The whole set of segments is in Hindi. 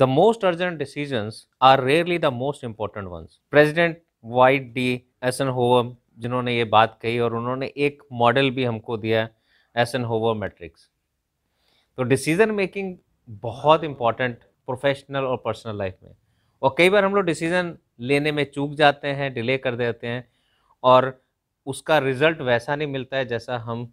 The most urgent decisions are rarely the most important ones. President S N होवम जिन्होंने ये बात कही और उन्होंने एक मॉडल भी हमको दिया होवम मैट्रिक्स तो डिसीजन मेकिंग बहुत इंपॉर्टेंट प्रोफेशनल और पर्सनल लाइफ में और कई बार हम लोग डिसीजन लेने में चूक जाते हैं डिले कर देते हैं और उसका रिजल्ट वैसा नहीं मिलता है जैसा हम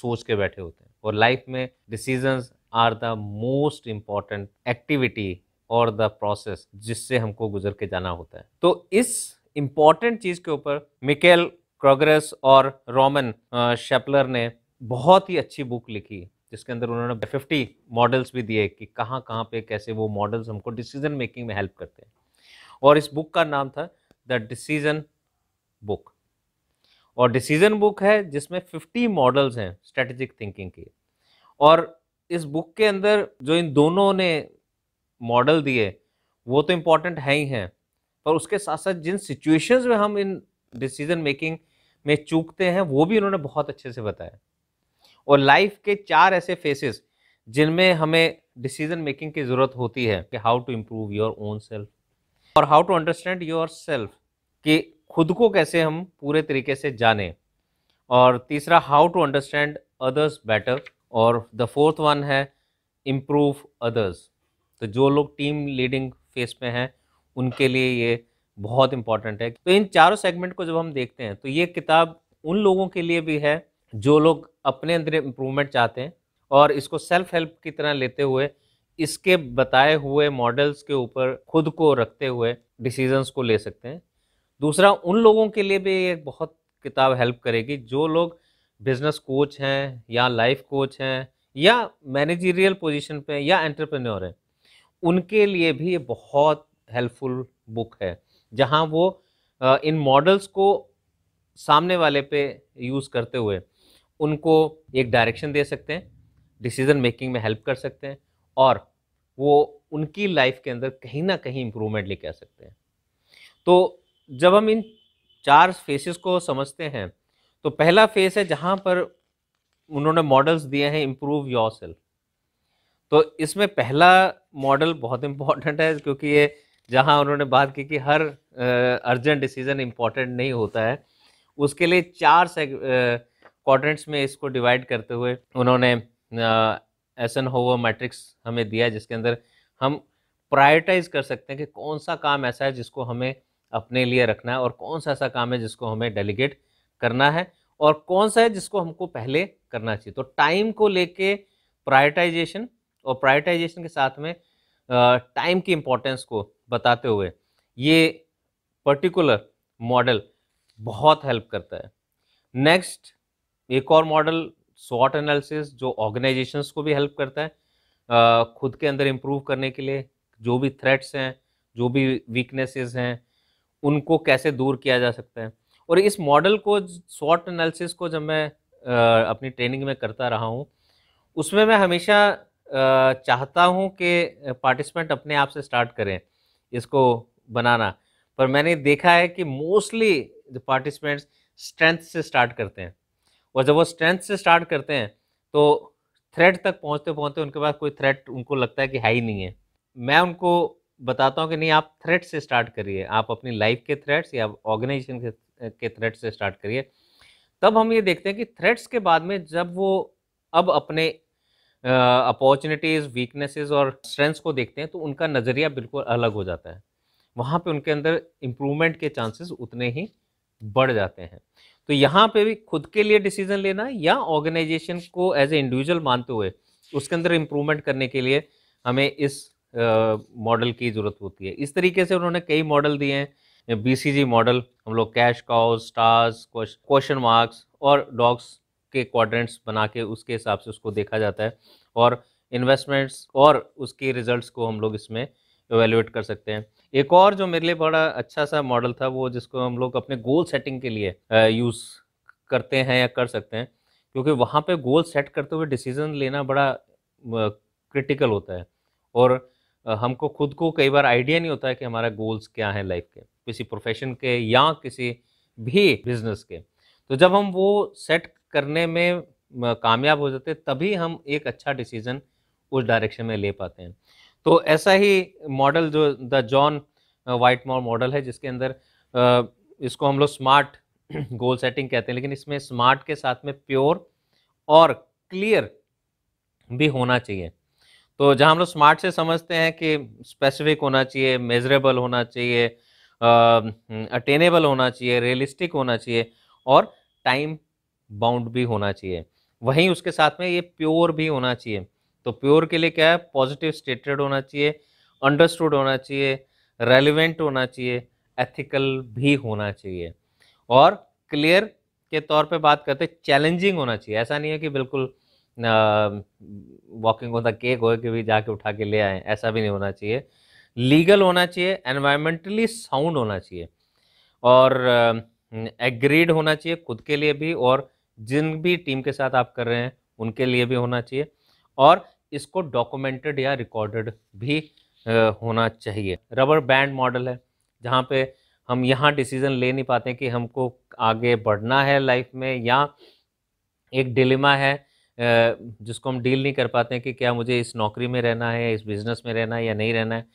सोच के बैठे होते हैं और लाइफ में decisions are the most important activity और द प्रोसेस जिससे हमको गुजर के जाना होता है तो इस इम्पॉर्टेंट चीज़ के ऊपर मिकेल क्रोग्रेस और रोमन शेपलर ने बहुत ही अच्छी बुक लिखी जिसके अंदर उन्होंने 50 मॉडल्स भी दिए कि कहाँ कहाँ पे कैसे वो मॉडल्स हमको डिसीजन मेकिंग में हेल्प करते हैं और इस बुक का नाम था द डिसीजन बुक और डिसीजन बुक है जिसमें 50 मॉडल्स हैं स्ट्रेटेजिक थिंकिंग के और इस बुक के अंदर जो इन दोनों ने मॉडल दिए वो तो इम्पॉर्टेंट है ही हैं पर उसके साथ साथ जिन सिचुएशंस में हम इन डिसीजन मेकिंग में चूकते हैं वो भी उन्होंने बहुत अच्छे से बताया और लाइफ के चार ऐसे फेसेस जिनमें हमें डिसीजन मेकिंग की ज़रूरत होती है कि how to improve your own self और how to understand your self कि खुद को कैसे हम पूरे तरीके से जाने और तीसरा how to understand others better और द फोर्थ वन है इम्प्रूव अदर्स तो जो लोग टीम लीडिंग फेस में हैं उनके लिए ये बहुत इंपॉर्टेंट है तो इन चारों सेगमेंट को जब हम देखते हैं तो ये किताब उन लोगों के लिए भी है जो लोग अपने अंदर इम्प्रूवमेंट चाहते हैं और इसको सेल्फ हेल्प की तरह लेते हुए इसके बताए हुए मॉडल्स के ऊपर खुद को रखते हुए डिसीजंस को ले सकते हैं दूसरा उन लोगों के लिए भी ये बहुत किताब हेल्प करेगी जो लोग बिजनेस कोच हैं या लाइफ कोच हैं या मैनेजरियल पोजीशन पे या एंटरप्रेन्योर हैं उनके लिए भी ये बहुत हेल्पफुल बुक है जहाँ वो इन मॉडल्स को सामने वाले पे यूज़ करते हुए उनको एक डायरेक्शन दे सकते हैं डिसीज़न मेकिंग में हेल्प कर सकते हैं और वो उनकी लाइफ के अंदर कहीं ना कहीं इम्प्रूवमेंट लेके आ सकते हैं तो जब हम इन चार फेसेस को समझते हैं तो पहला फेस है जहाँ पर उन्होंने मॉडल्स दिए हैं इम्प्रूव योर सेल्फ तो इसमें पहला मॉडल बहुत इम्पॉर्टेंट है क्योंकि ये जहां उन्होंने बात की कि हर अर्जेंट डिसीजन इम्पॉर्टेंट नहीं होता है उसके लिए चार क्वाड्रेंट्स में इसको डिवाइड करते हुए उन्होंने एसन होवर मैट्रिक्स हमें दिया जिसके अंदर हम प्रायोरिटाइज कर सकते हैं कि कौन सा काम ऐसा है जिसको हमें अपने लिए रखना है और कौन सा ऐसा काम है जिसको हमें डेलीगेट करना है और कौन सा है जिसको हमको पहले करना चाहिए तो टाइम को लेके प्रायोरिटाइजेशन और प्रायोरिटाइजेशन के साथ में टाइम की इम्पोर्टेंस को बताते हुए ये पर्टिकुलर मॉडल बहुत हेल्प करता है नेक्स्ट एक और मॉडल स्वॉट एनालिसिस जो ऑर्गेनाइजेशंस को भी हेल्प करता है खुद के अंदर इम्प्रूव करने के लिए जो भी थ्रेट्स हैं जो भी वीकनेसेस हैं उनको कैसे दूर किया जा सकता है और इस मॉडल को स्वॉट एनालिसिस को जब मैं अपनी ट्रेनिंग में करता रहा हूँ उसमें मैं हमेशा चाहता हूँ कि पार्टिसिपेंट अपने आप से स्टार्ट करें इसको बनाना पर मैंने देखा है कि मोस्टली पार्टिसिपेंट्स स्ट्रेंथ से स्टार्ट करते हैं और जब वो स्ट्रेंथ से स्टार्ट करते हैं तो थ्रेड तक पहुँचते पहुँचते उनके पास कोई थ्रेड उनको लगता है कि है ही नहीं है मैं उनको बताता हूँ कि नहीं आप थ्रेड से स्टार्ट करिए आप अपनी लाइफ के थ्रेड्स या ऑर्गेनाइजेशन के के थ्रेड से स्टार्ट करिए तब हम ये देखते हैं कि थ्रेड्स के बाद में जब वो अब अपने अपॉर्चुनिटीज़ वीकनेसेस और स्ट्रेंथ्स को देखते हैं तो उनका नज़रिया बिल्कुल अलग हो जाता है वहाँ पे उनके अंदर इम्प्रूवमेंट के चांसेस उतने ही बढ़ जाते हैं तो यहाँ पे भी खुद के लिए डिसीजन लेना या ऑर्गेनाइजेशन को एज ए इंडिविजुअल मानते हुए उसके अंदर इम्प्रूवमेंट करने के लिए हमें इस मॉडल की ज़रूरत होती है इस तरीके से उन्होंने कई मॉडल दिए हैं बी मॉडल हम लोग cash cow stars question marks और डॉग्स के क्वाड्रेंट्स बना के उसके हिसाब से उसको देखा जाता है और इन्वेस्टमेंट्स और उसके रिजल्ट्स को हम लोग इसमें एवेल्यूएट कर सकते हैं एक और जो मेरे लिए बड़ा अच्छा सा मॉडल था वो जिसको हम लोग अपने गोल सेटिंग के लिए यूज़ करते हैं या कर सकते हैं क्योंकि वहाँ पे गोल सेट करते हुए डिसीजन लेना बड़ा क्रिटिकल होता है और हमको खुद को कई बार आइडिया नहीं होता है कि हमारा गोल्स क्या हैं लाइफ के किसी प्रोफेशन के या किसी भी बिजनेस के तो जब हम वो सेट करने में कामयाब हो जाते तभी हम एक अच्छा डिसीजन उस डायरेक्शन में ले पाते हैं तो ऐसा ही मॉडल जो द जॉन वाइट मॉडल है जिसके अंदर इसको हम लोग स्मार्ट गोल सेटिंग कहते हैं लेकिन इसमें स्मार्ट के साथ में प्योर और क्लियर भी होना चाहिए तो जहां हम लोग स्मार्ट से समझते हैं कि स्पेसिफिक होना चाहिए मेजरेबल होना चाहिए अटेनेबल होना चाहिए रियलिस्टिक होना चाहिए और टाइम बाउंड भी होना चाहिए वहीं उसके साथ में ये प्योर भी होना चाहिए तो प्योर के लिए क्या है पॉजिटिव स्टेटेड होना चाहिए अंडरस्टूड होना चाहिए रेलिवेंट होना चाहिए एथिकल भी होना चाहिए और क्लियर के तौर पे बात करते चैलेंजिंग होना चाहिए ऐसा नहीं है कि बिल्कुल वॉकिंग ऑन द केक हो कि भी जाके उठा के ले आए ऐसा भी नहीं होना चाहिए लीगल होना चाहिए एनवायरमेंटली साउंड होना चाहिए और एग्रीड होना चाहिए खुद के लिए भी और जिन भी टीम के साथ आप कर रहे हैं उनके लिए भी होना चाहिए और इसको डॉक्यूमेंटेड या रिकॉर्डेड भी होना चाहिए रबर बैंड मॉडल है जहाँ पे हम यहाँ डिसीज़न ले नहीं पाते कि हमको आगे बढ़ना है लाइफ में या एक डिलेमा है जिसको हम डील नहीं कर पाते कि क्या मुझे इस नौकरी में रहना है इस बिज़नेस में रहना है या नहीं रहना है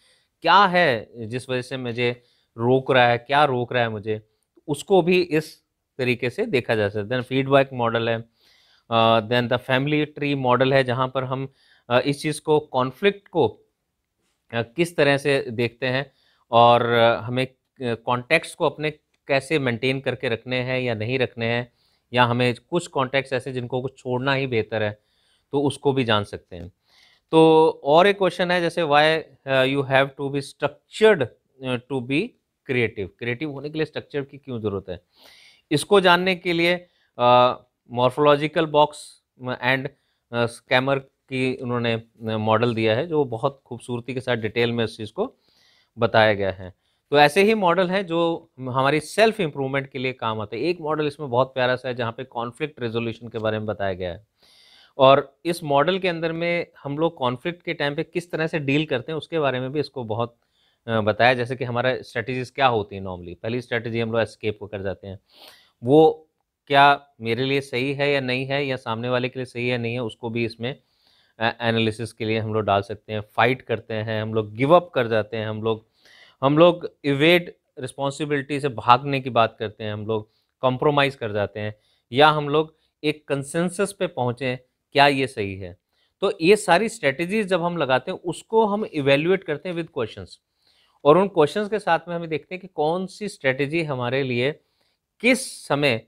क्या है जिस वजह से मुझे रोक रहा है क्या रोक रहा है मुझे उसको भी इस तरीके से देखा जा सकता है देन फीडबैक मॉडल है then the family tree model है जहाँ पर हम uh, इस चीज़ को कॉन्फ्लिक्ट को uh, किस तरह से देखते हैं और uh, हमें कॉन्टेक्स्ट को अपने कैसे मेंटेन करके रखने हैं या नहीं रखने हैं या हमें कुछ कॉन्टेक्स्ट ऐसे जिनको कुछ छोड़ना ही बेहतर है तो उसको भी जान सकते हैं तो और एक क्वेश्चन है जैसे why you have to be structured to be creative creative होने के लिए स्ट्रक्चर की क्यों ज़रूरत है इसको जानने के लिए मॉर्फोलॉजिकल बॉक्स एंड स्कैमर की उन्होंने मॉडल दिया है जो बहुत खूबसूरती के साथ डिटेल में इस चीज़ को बताया गया है तो ऐसे ही मॉडल हैं जो हमारी सेल्फ इम्प्रूवमेंट के लिए काम आते हैं एक मॉडल इसमें बहुत प्यारा सा है जहाँ पे कॉन्फ्लिक्ट रेजोल्यूशन के बारे में बताया गया है और इस मॉडल के अंदर में हम लोग कॉन्फ्लिक्ट के टाइम पे किस तरह से डील करते हैं उसके बारे में भी इसको बहुत बताया जैसे कि हमारा स्ट्रेटजीज क्या होती है नॉर्मली पहली स्ट्रेटजी हम लोग एस्केप को कर जाते हैं वो क्या मेरे लिए सही है या नहीं है या सामने वाले के लिए सही है नहीं है उसको भी इसमें एनालिसिस के लिए हम लोग डाल सकते हैं फाइट करते हैं हम लोग गिव अप कर जाते हैं हम लोग हम लोग इवेट रिस्पॉन्सिबिलिटी से भागने की बात करते हैं हम लोग कॉम्प्रोमाइज़ कर जाते हैं या हम लोग एक कंसेंसस पे पहुँचें क्या ये सही है तो ये सारी स्ट्रेटजीज जब हम लगाते हैं उसको हम इवेल्युएट करते हैं विद क्वेश्चंस और उन क्वेश्चंस के साथ में हमें देखते हैं कि कौन सी स्ट्रेटजी हमारे लिए किस समय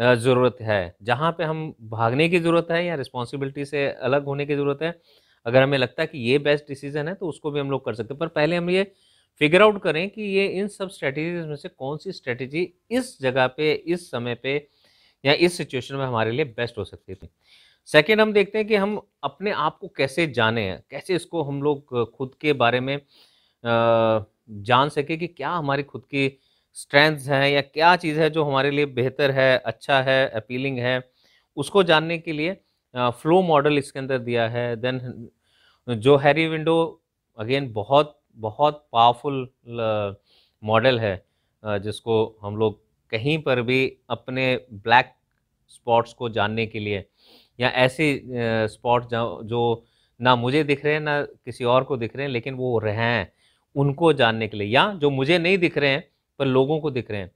ज़रूरत है जहाँ पे हम भागने की ज़रूरत है या रिस्पॉन्सिबिलिटी से अलग होने की ज़रूरत है अगर हमें लगता है कि ये बेस्ट डिसीजन है तो उसको भी हम लोग कर सकते हैं पर पहले हम ये फिगर आउट करें कि ये इन सब स्ट्रेटजीज में से कौन सी स्ट्रेटजी इस जगह पे इस समय पे या इस सिचुएशन में हमारे लिए बेस्ट हो सकती थी सेकेंड हम देखते हैं कि हम अपने आप को कैसे जाने कैसे इसको हम लोग खुद के बारे में जान सके कि क्या हमारी खुद की स्ट्रेंथ्स हैं या क्या चीज़ है जो हमारे लिए बेहतर है अच्छा है अपीलिंग है उसको जानने के लिए फ्लो मॉडल इसके अंदर दिया है देन जो हैरी विंडो अगेन बहुत बहुत पावरफुल मॉडल है जिसको हम लोग कहीं पर भी अपने ब्लैक स्पॉट्स को जानने के लिए या ऐसे स्पॉट जो ना मुझे दिख रहे हैं ना किसी और को दिख रहे हैं लेकिन वो रहे हैं उनको जानने के लिए या जो मुझे नहीं दिख रहे हैं पर लोगों को दिख रहे हैं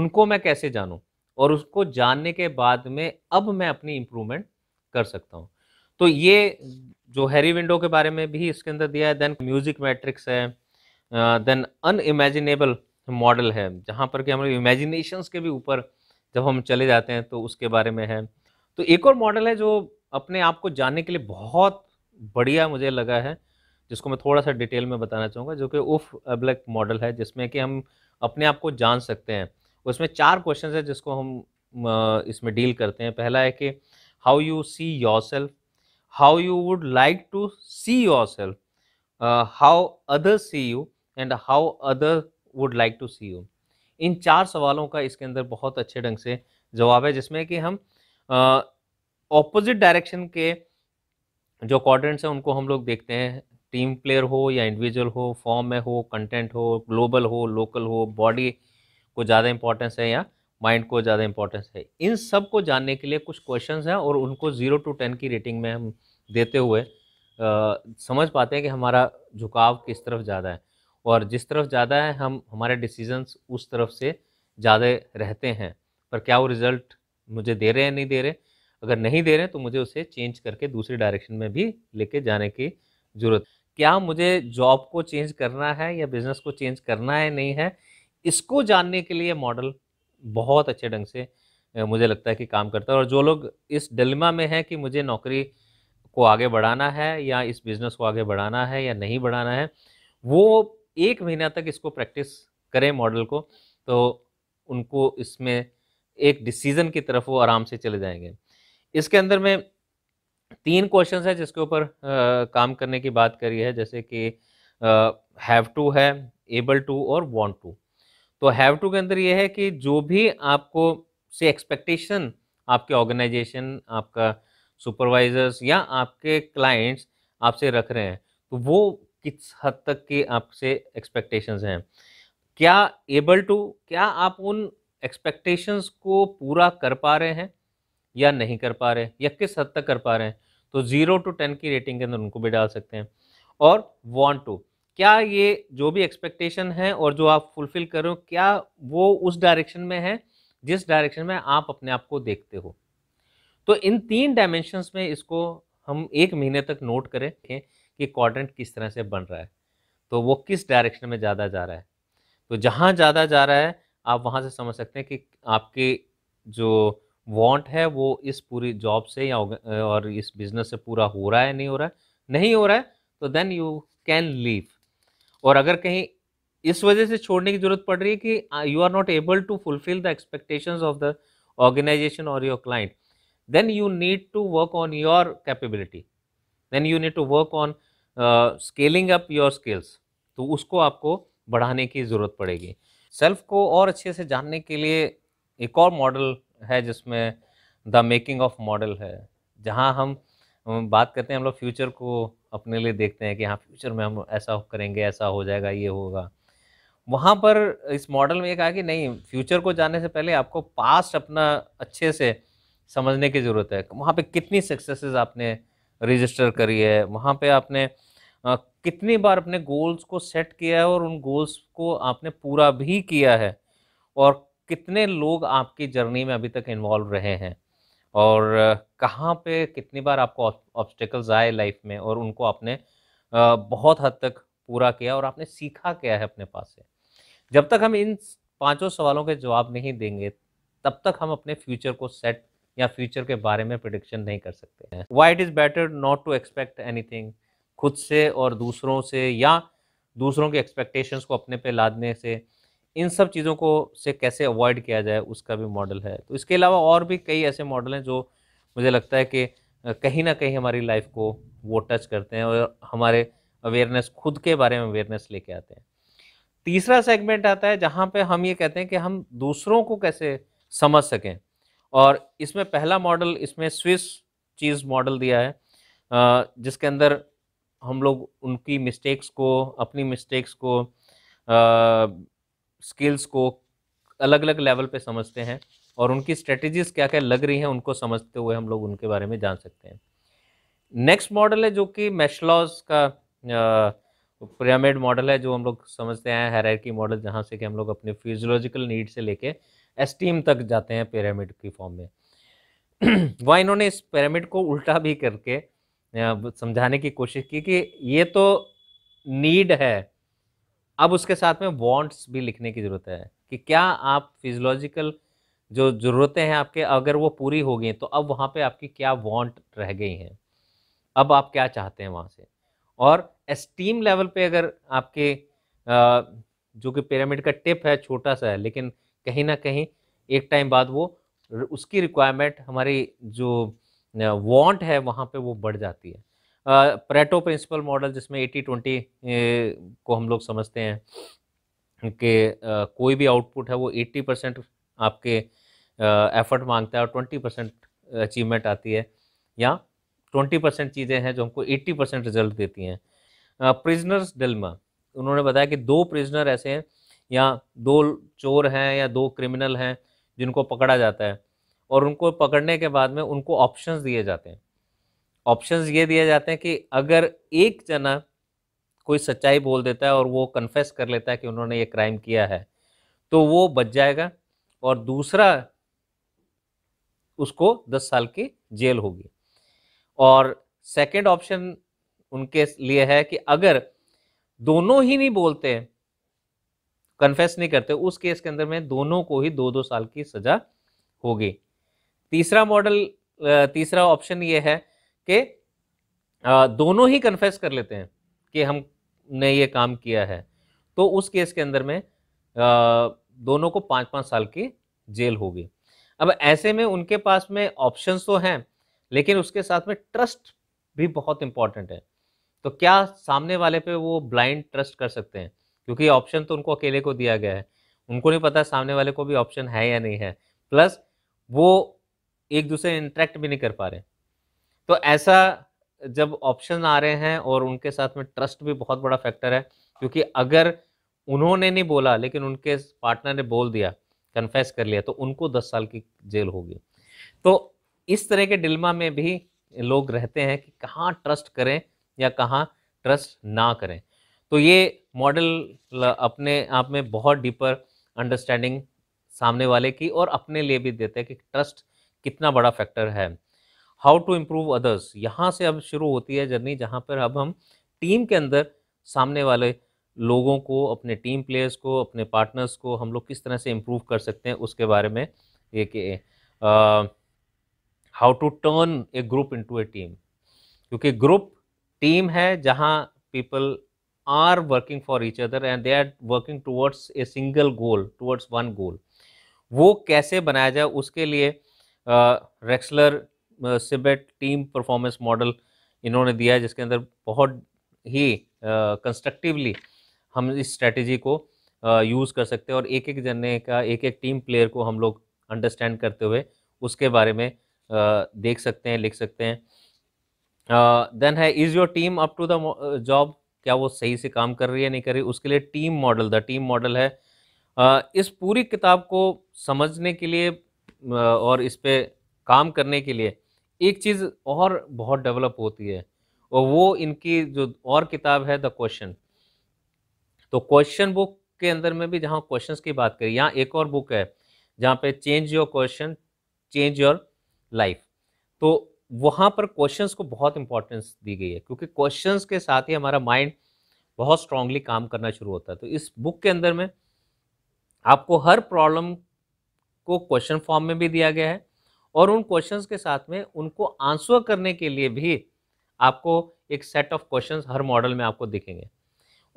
उनको मैं कैसे जानूँ और उसको जानने के बाद में अब मैं अपनी इम्प्रूवमेंट कर सकता हूँ तो ये जो हैरी विंडो के बारे में भी इसके अंदर दिया है देन म्यूजिक मैट्रिक्स है देन अन इमेजिनेबल मॉडल है जहाँ पर कि हम लोग इमेजिनेशंस के भी ऊपर जब हम चले जाते हैं तो उसके बारे में है तो एक और मॉडल है जो अपने आप को जानने के लिए बहुत बढ़िया मुझे लगा है जिसको मैं थोड़ा सा डिटेल में बताना चाहूँगा जो कि उफ ब्लैक मॉडल है जिसमें कि हम अपने आप को जान सकते हैं उसमें चार क्वेश्चन है जिसको हम इसमें डील करते हैं पहला है कि how you see your self how you would like to see your self how other see you and how other would like to see you इन चार सवालों का इसके अंदर बहुत अच्छे ढंग से जवाब है जिसमें कि हम ऑपोजिट डायरेक्शन के जो क्वाड्रेंट्स हैं उनको हम लोग देखते हैं टीम प्लेयर हो या इंडिविजुअल हो फॉर्म में हो कंटेंट हो ग्लोबल हो लोकल हो बॉडी को ज़्यादा इंपॉर्टेंस है या माइंड को ज़्यादा इंपॉर्टेंस है इन सब को जानने के लिए कुछ क्वेश्चन हैं और उनको ज़ीरो टू टेन की रेटिंग में हम देते हुए आ, समझ पाते हैं कि हमारा झुकाव किस तरफ ज़्यादा है और जिस तरफ ज़्यादा है हम हमारे डिसीजंस उस तरफ से ज़्यादा रहते हैं पर क्या वो रिज़ल्ट मुझे दे रहे हैं नहीं दे रहे अगर नहीं दे रहे तो मुझे उसे चेंज करके दूसरी डायरेक्शन में भी लेके जाने की ज़रूरत क्या मुझे जॉब को चेंज करना है या बिजनेस को चेंज करना है नहीं है इसको जानने के लिए मॉडल बहुत अच्छे ढंग से मुझे लगता है कि काम करता है और जो लोग इस डिलमा में हैं कि मुझे नौकरी को आगे बढ़ाना है या इस बिज़नेस को आगे बढ़ाना है या नहीं बढ़ाना है वो एक महीना तक इसको प्रैक्टिस करें मॉडल को तो उनको इसमें एक डिसीज़न की तरफ वो आराम से चले जाएंगे इसके अंदर में तीन क्वेश्चन है जिसके ऊपर काम करने की बात करी है जैसे कि हैव टू है एबल टू और वॉन्ट टू तो हैव टू के अंदर ये है कि जो भी आपको से एक्सपेक्टेशन आपके ऑर्गेनाइजेशन आपका सुपरवाइजर्स या आपके क्लाइंट्स आपसे रख रहे हैं तो वो किस हद तक की आपसे एक्सपेक्टेशंस हैं क्या एबल टू क्या आप उन एक्सपेक्टेशंस को पूरा कर पा रहे हैं या नहीं कर पा रहे या किस हद तक कर पा रहे हैं तो जीरो टू टेन की रेटिंग के अंदर उनको भी डाल सकते हैं और वॉन्ट टू क्या ये जो भी एक्सपेक्टेशन है और जो आप फुलफिल करो क्या वो उस डायरेक्शन में है जिस डायरेक्शन में आप अपने आप को देखते हो तो इन तीन डायमेंशंस में इसको हम एक महीने तक नोट करें कि क्वाड्रेंट किस तरह से बन रहा है तो वो किस डायरेक्शन में ज़्यादा जा रहा है तो जहाँ ज़्यादा जा रहा है आप वहाँ से समझ सकते हैं कि आपके जो वांट है वो इस पूरी जॉब से या और इस बिज़नेस से पूरा हो रहा है नहीं हो रहा है नहीं हो रहा है तो देन यू कैन लीव और अगर कहीं इस वजह से छोड़ने की जरूरत पड़ रही है कि you are not able to fulfil the expectations of the organisation और your client then you need to work on your capability then you need to work on scaling up your skills तो उसको आपको बढ़ाने की ज़रूरत पड़ेगी सेल्फ को और अच्छे से जानने के लिए एक और मॉडल है जिसमें द मेकिंग ऑफ मॉडल है जहाँ हम बात करते हैं हम लोग फ्यूचर को अपने लिए देखते हैं कि हाँ फ्यूचर में हम ऐसा करेंगे ऐसा हो जाएगा ये होगा वहाँ पर इस मॉडल में ये कहा कि नहीं फ्यूचर को जाने से पहले आपको पास्ट अपना अच्छे से समझने की ज़रूरत है वहाँ पे कितनी सक्सेसेस आपने रजिस्टर करी है वहाँ पे आपने आ, कितनी बार अपने गोल्स को सेट किया है और उन गोल्स को आपने पूरा भी किया है और कितने लोग आपकी जर्नी में अभी तक इन्वॉल्व रहे हैं और कहाँ पे कितनी बार आपको ऑब्स्टिकल्स आए लाइफ में और उनको आपने बहुत हद तक पूरा किया और आपने सीखा क्या है अपने पास से जब तक हम इन पांचों सवालों के जवाब नहीं देंगे तब तक हम अपने फ्यूचर को सेट या फ्यूचर के बारे में प्रिडिक्शन नहीं कर सकते हैं why it is better not to expect any खुद से और दूसरों से या दूसरों के एक्सपेक्टेशंस को अपने पे लादने से इन सब चीज़ों को से कैसे अवॉइड किया जाए उसका भी मॉडल है तो इसके अलावा और भी कई ऐसे मॉडल हैं जो मुझे लगता है कि कहीं ना कहीं हमारी लाइफ को वो टच करते हैं और हमारे अवेयरनेस खुद के बारे में अवेयरनेस लेके आते हैं तीसरा सेगमेंट आता है जहाँ पे हम ये कहते हैं कि हम दूसरों को कैसे समझ सकें और इसमें पहला मॉडल इसमें स्विस चीज़ मॉडल दिया है जिसके अंदर हम लोग उनकी मिस्टेक्स को अपनी मिस्टेक्स को स्किल्स को अलग अलग लेवल पे समझते हैं और उनकी स्ट्रेटजीज क्या क्या लग रही हैं उनको समझते हुए हम लोग उनके बारे में जान सकते हैं नेक्स्ट मॉडल है जो कि मैशलॉज का पिरामिड मॉडल है जो हम लोग समझते हैं हैरार्की मॉडल जहाँ से कि हम लोग अपने फिजियोलॉजिकल नीड से लेके एस्टीम तक जाते हैं पिरामिड की फॉर्म में वह इन्होंने इस पिरामिड को उल्टा भी करके समझाने की कोशिश की कि ये तो नीड है अब उसके साथ में वॉन्ट्स भी लिखने की ज़रूरत है कि क्या आप फिजियोलॉजिकल जो ज़रूरतें हैं आपके अगर वो पूरी हो गई तो अब वहाँ पे आपकी क्या वांट रह गई हैं अब आप क्या चाहते हैं वहाँ से और एस्टीम लेवल पे अगर आपके जो कि पिरामिड का टिप है छोटा सा है लेकिन कहीं ना कहीं एक टाइम बाद वो उसकी रिक्वायरमेंट हमारी जो वांट है वहाँ पे वो बढ़ जाती है प्रेटो प्रिंसिपल मॉडल जिसमें एटी ट्वेंटी को हम लोग समझते हैं कि कोई भी आउटपुट है वो एट्टी परसेंट आपके एफर्ट मांगता है और ट्वेंटी परसेंट अचीवमेंट आती है या ट्वेंटी परसेंट चीज़ें हैं जो हमको एट्टी परसेंट रिजल्ट देती हैं प्रिजनर्स डिल्मा उन्होंने बताया कि दो प्रिजनर ऐसे हैं या दो चोर हैं या दो क्रिमिनल हैं जिनको पकड़ा जाता है और उनको पकड़ने के बाद में उनको ऑप्शंस दिए जाते हैं ऑप्शंस ये दिए जाते हैं कि अगर एक जना कोई सच्चाई बोल देता है और वो कन्फेस कर लेता है कि उन्होंने ये क्राइम किया है तो वो बच जाएगा और दूसरा उसको दस साल की जेल होगी और सेकंड ऑप्शन उनके लिए है कि अगर दोनों ही नहीं बोलते कन्फेस नहीं करते उस केस के अंदर में दोनों को ही दो दो साल की सजा होगी तीसरा मॉडल तीसरा ऑप्शन ये है कि दोनों ही कन्फेस कर लेते हैं कि हमने ये काम किया है तो उस केस के अंदर में दोनों को पाँच पाँच साल की जेल होगी अब ऐसे में उनके पास में ऑप्शन तो हैं लेकिन उसके साथ में ट्रस्ट भी बहुत इंपॉर्टेंट है तो क्या सामने वाले पे वो ब्लाइंड ट्रस्ट कर सकते हैं क्योंकि ऑप्शन तो उनको अकेले को दिया गया है उनको नहीं पता सामने वाले को भी ऑप्शन है या नहीं है प्लस वो एक दूसरे इंटरेक्ट भी नहीं कर पा रहे तो ऐसा जब ऑप्शन आ रहे हैं और उनके साथ में ट्रस्ट भी बहुत बड़ा फैक्टर है क्योंकि अगर उन्होंने नहीं बोला लेकिन उनके पार्टनर ने बोल दिया कन्फेस कर लिया तो उनको दस साल की जेल होगी तो इस तरह के डिल्मा में भी लोग रहते हैं कि कहाँ ट्रस्ट करें या कहाँ ट्रस्ट ना करें तो ये मॉडल अपने आप में बहुत डीपर अंडरस्टैंडिंग सामने वाले की और अपने लिए भी देते हैं कि ट्रस्ट कितना बड़ा फैक्टर है हाउ टू इम्प्रूव अदर्स यहाँ से अब शुरू होती है जर्नी जहाँ पर अब हम टीम के अंदर सामने वाले लोगों को अपने टीम प्लेयर्स को अपने पार्टनर्स को हम लोग किस तरह से इम्प्रूव कर सकते हैं उसके बारे में कि how to turn a group to a team क्योंकि ग्रुप टीम है जहाँ people are working for each other and they are working towards a single goal towards one goal वो कैसे बनाया जाए उसके लिए Rexler Sibbet team performance model इन्होंने दिया है जिसके अंदर बहुत ही कंस्ट्रक्टिवली हम इस स्ट्रेटजी को यूज़ कर सकते हैं और एक एक जने का एक एक टीम प्लेयर को हम लोग अंडरस्टैंड करते हुए उसके बारे में देख सकते हैं लिख सकते हैं देन है is your team up to the job क्या वो सही से काम कर रही है नहीं कर रही उसके लिए team model the team model है इस पूरी किताब को समझने के लिए और इस पर काम करने के लिए एक चीज़ और बहुत डेवलप होती है और वो इनकी जो और किताब है द क्वेश्चन तो क्वेश्चन बुक के अंदर में भी जहाँ क्वेश्चंस की बात करें यहाँ एक और बुक है जहाँ पे change your question change your life तो वहाँ पर क्वेश्चंस को बहुत इंपॉर्टेंस दी गई है क्योंकि क्वेश्चंस के साथ ही हमारा माइंड बहुत स्ट्रांगली काम करना शुरू होता है तो इस बुक के अंदर में आपको हर प्रॉब्लम को क्वेश्चन फॉर्म में भी दिया गया है और उन क्वेश्चंस के साथ में उनको आंसर करने के लिए भी आपको एक सेट ऑफ क्वेश्चंस हर मॉडल में आपको दिखेंगे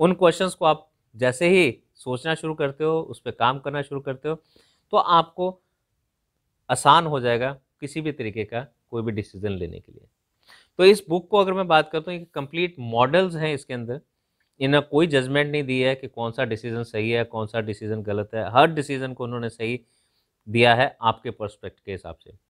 उन क्वेश्चंस को आप जैसे ही सोचना शुरू करते हो उस पर काम करना शुरू करते हो तो आपको आसान हो जाएगा किसी भी तरीके का कोई भी डिसीजन लेने के लिए तो इस बुक को अगर मैं बात करता हूँ कंप्लीट मॉडल्स हैं इसके अंदर इन्हें कोई जजमेंट नहीं दी है कि कौन सा डिसीजन सही है कौन सा डिसीजन गलत है हर डिसीजन को उन्होंने सही दिया है आपके पर्सपेक्ट के हिसाब से